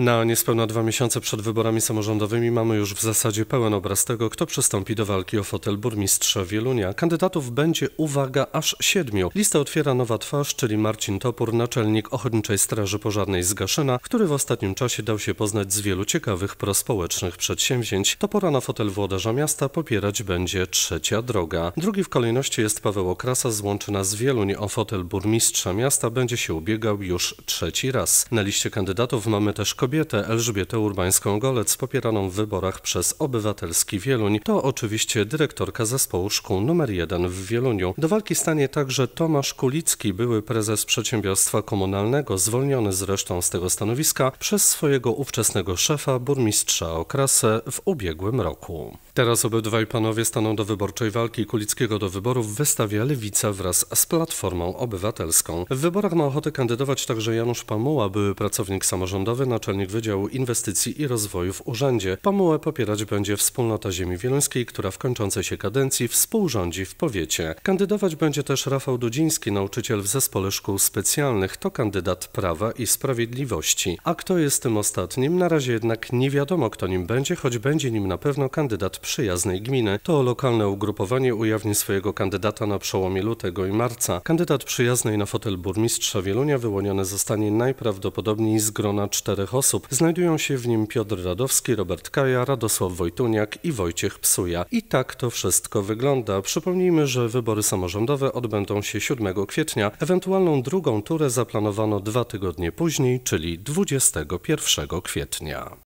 Na niespełna dwa miesiące przed wyborami samorządowymi mamy już w zasadzie pełen obraz tego, kto przystąpi do walki o fotel burmistrza Wielunia. Kandydatów będzie, uwaga, aż siedmiu. Listę otwiera nowa twarz, czyli Marcin Topór, naczelnik Ochotniczej Straży Pożarnej z Gaszyna, który w ostatnim czasie dał się poznać z wielu ciekawych prospołecznych przedsięwzięć. Topora na fotel włodarza miasta popierać będzie trzecia droga. Drugi w kolejności jest Paweł Okrasa złączy nas z Wieluń o fotel burmistrza miasta będzie się ubiegał już trzeci raz. Na liście kandydatów mamy też kobiety kobietę Elżbietę Urbańską-Golec popieraną w wyborach przez obywatelski Wieluń to oczywiście dyrektorka zespołu szkół nr 1 w Wieluniu. Do walki stanie także Tomasz Kulicki, były prezes przedsiębiorstwa komunalnego, zwolniony zresztą z tego stanowiska przez swojego ówczesnego szefa, burmistrza Okrasę w ubiegłym roku. Teraz obydwaj panowie staną do wyborczej walki. Kulickiego do wyborów wystawia Lewica wraz z Platformą Obywatelską. W wyborach ma ochotę kandydować także Janusz Pamuła, były pracownik samorządowy, naczelnik Wydziału Inwestycji i Rozwoju w Urzędzie. Pamułę popierać będzie Wspólnota Ziemi Wielońskiej, która w kończącej się kadencji współrządzi w powiecie. Kandydować będzie też Rafał Dudziński, nauczyciel w Zespole Szkół Specjalnych. To kandydat Prawa i Sprawiedliwości. A kto jest tym ostatnim? Na razie jednak nie wiadomo, kto nim będzie, choć będzie nim na pewno kandydat przyjaznej gminy, to lokalne ugrupowanie ujawni swojego kandydata na przełomie lutego i marca. Kandydat przyjaznej na fotel burmistrza Wielunia wyłoniony zostanie najprawdopodobniej z grona czterech osób. Znajdują się w nim Piotr Radowski, Robert Kaja, Radosław Wojtuniak i Wojciech Psuja. I tak to wszystko wygląda. Przypomnijmy, że wybory samorządowe odbędą się 7 kwietnia. Ewentualną drugą turę zaplanowano dwa tygodnie później, czyli 21 kwietnia.